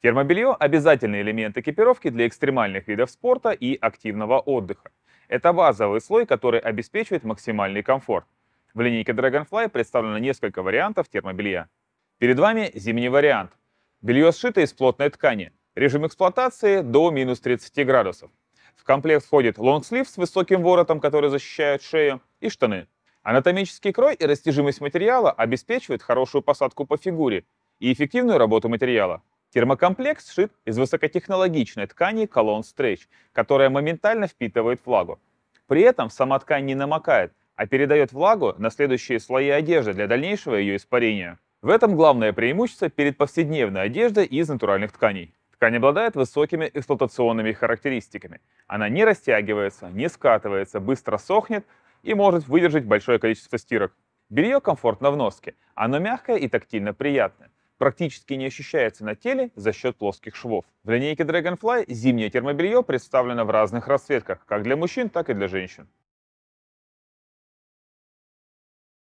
Термобелье – обязательный элемент экипировки для экстремальных видов спорта и активного отдыха. Это базовый слой, который обеспечивает максимальный комфорт. В линейке Dragonfly представлено несколько вариантов термобелья. Перед вами зимний вариант. Белье сшито из плотной ткани. Режим эксплуатации до минус 30 градусов. В комплект входит лонгслив с высоким воротом, который защищает шею, и штаны. Анатомический крой и растяжимость материала обеспечивают хорошую посадку по фигуре и эффективную работу материала. Термокомплекс сшит из высокотехнологичной ткани колонн стретч, которая моментально впитывает влагу. При этом сама ткань не намокает, а передает влагу на следующие слои одежды для дальнейшего ее испарения. В этом главное преимущество перед повседневной одеждой из натуральных тканей. Ткань обладает высокими эксплуатационными характеристиками. Она не растягивается, не скатывается, быстро сохнет и может выдержать большое количество стирок. Белье комфортно в носке. Оно мягкое и тактильно приятное практически не ощущается на теле за счет плоских швов. В линейке Dragonfly зимнее термобелье представлено в разных расцветках, как для мужчин, так и для женщин.